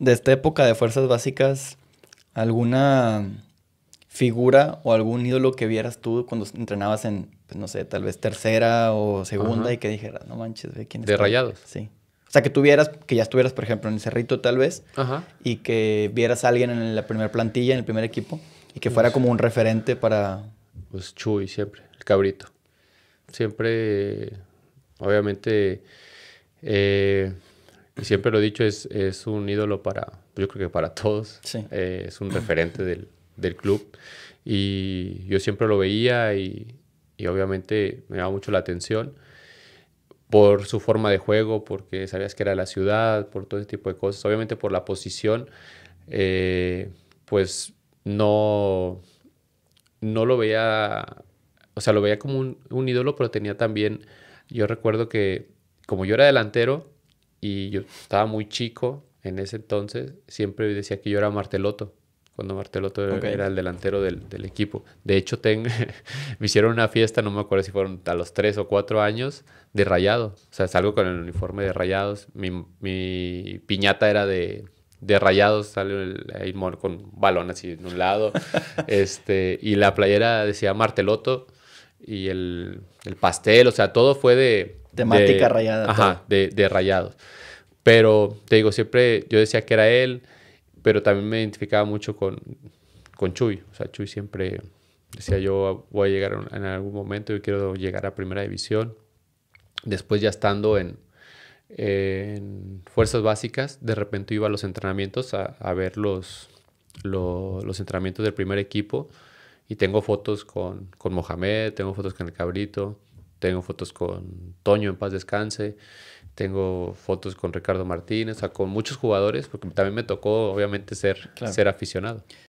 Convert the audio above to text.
de esta época de fuerzas básicas, alguna figura o algún ídolo que vieras tú cuando entrenabas en, pues, no sé, tal vez tercera o segunda y que dijeras, no manches, ve quién es. De rayados. Sí. O sea, que tuvieras, que ya estuvieras, por ejemplo, en el Cerrito tal vez, Ajá. y que vieras a alguien en la primera plantilla, en el primer equipo, y que fuera como un referente para... Pues Chuy siempre, el cabrito. Siempre, obviamente, eh, siempre lo he dicho, es, es un ídolo para, yo creo que para todos. Eh, es un referente del, club. Y yo siempre lo veía y, obviamente me daba mucho la atención por su forma de juego, porque sabías que era la ciudad, por todo ese tipo de cosas. Obviamente por la posición, eh, pues no, no lo veía, o sea, lo veía como un ídolo, pero tenía también, yo recuerdo que como yo era delantero, y yo estaba muy chico en ese entonces, siempre decía que yo era Marteloto, cuando Marteloto era, el delantero del, equipo. De hecho, me hicieron una fiesta, no me acuerdo si fueron a los tres o 4 años, de rayado. O sea, salgo con el uniforme de rayados. Mi, piñata era de, rayados, sale ahí con balón así en un lado. este, y la playera decía Marteloto y el pastel, o sea, todo fue de Temática rayada. Ajá, de, de rayados. Pero te digo, siempre yo decía que era él, pero también me identificaba mucho con, con Chuy. O sea, Chuy siempre decía yo voy a llegar en algún momento, yo quiero llegar a primera división. Después ya estando en, en fuerzas básicas, de repente iba a los entrenamientos a, a ver los, los, los, entrenamientos del primer equipo y tengo fotos con, con Mohamed, tengo fotos con el Cabrito, tengo fotos con Toño en paz descanse, tengo fotos con Ricardo Martínez, o con muchos jugadores, porque también me tocó obviamente ser, ser aficionado.